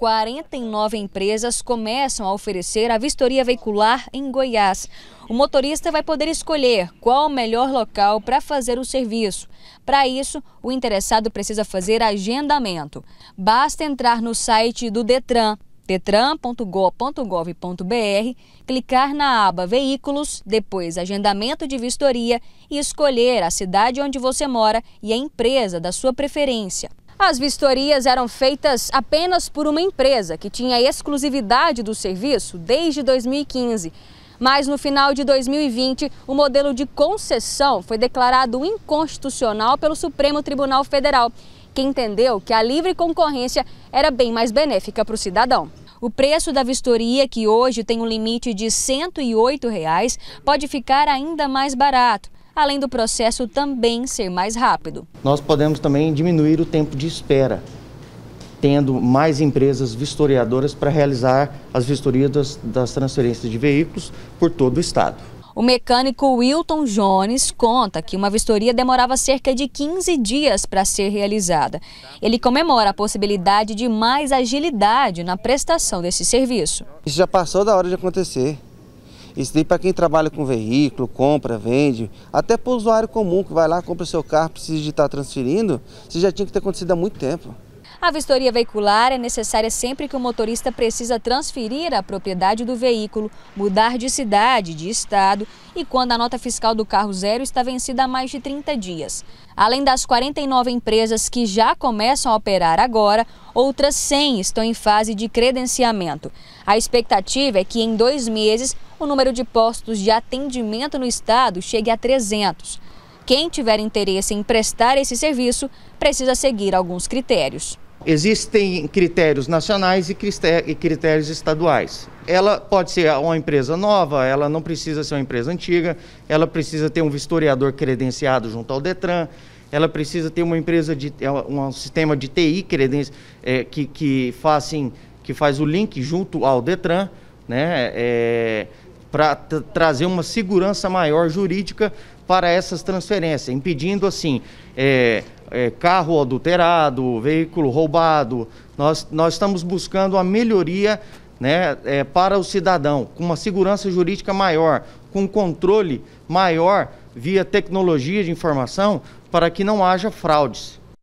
49 empresas começam a oferecer a vistoria veicular em Goiás. O motorista vai poder escolher qual o melhor local para fazer o serviço. Para isso, o interessado precisa fazer agendamento. Basta entrar no site do Detran detran.gov.br, clicar na aba Veículos, depois Agendamento de Vistoria e escolher a cidade onde você mora e a empresa da sua preferência. As vistorias eram feitas apenas por uma empresa que tinha exclusividade do serviço desde 2015. Mas no final de 2020, o modelo de concessão foi declarado inconstitucional pelo Supremo Tribunal Federal, que entendeu que a livre concorrência era bem mais benéfica para o cidadão. O preço da vistoria, que hoje tem um limite de R$ 108, reais, pode ficar ainda mais barato além do processo também ser mais rápido. Nós podemos também diminuir o tempo de espera, tendo mais empresas vistoriadoras para realizar as vistorias das, das transferências de veículos por todo o estado. O mecânico Wilton Jones conta que uma vistoria demorava cerca de 15 dias para ser realizada. Ele comemora a possibilidade de mais agilidade na prestação desse serviço. Isso já passou da hora de acontecer. Isso tem para quem trabalha com veículo, compra, vende, até para o usuário comum que vai lá, compra seu carro, precisa de estar tá transferindo, isso já tinha que ter acontecido há muito tempo. A vistoria veicular é necessária sempre que o motorista precisa transferir a propriedade do veículo, mudar de cidade, de estado e quando a nota fiscal do carro zero está vencida há mais de 30 dias. Além das 49 empresas que já começam a operar agora, outras 100 estão em fase de credenciamento. A expectativa é que em dois meses o número de postos de atendimento no estado chegue a 300. Quem tiver interesse em prestar esse serviço precisa seguir alguns critérios. Existem critérios nacionais e critérios estaduais. Ela pode ser uma empresa nova, ela não precisa ser uma empresa antiga, ela precisa ter um vistoriador credenciado junto ao Detran, ela precisa ter uma empresa de é, um sistema de TI credenci, é, que, que, faz, que faz o link junto ao Detran, né? É, para trazer uma segurança maior jurídica para essas transferências, impedindo assim é, é, carro adulterado, veículo roubado. Nós, nós estamos buscando a melhoria né, é, para o cidadão, com uma segurança jurídica maior, com controle maior via tecnologia de informação, para que não haja fraudes.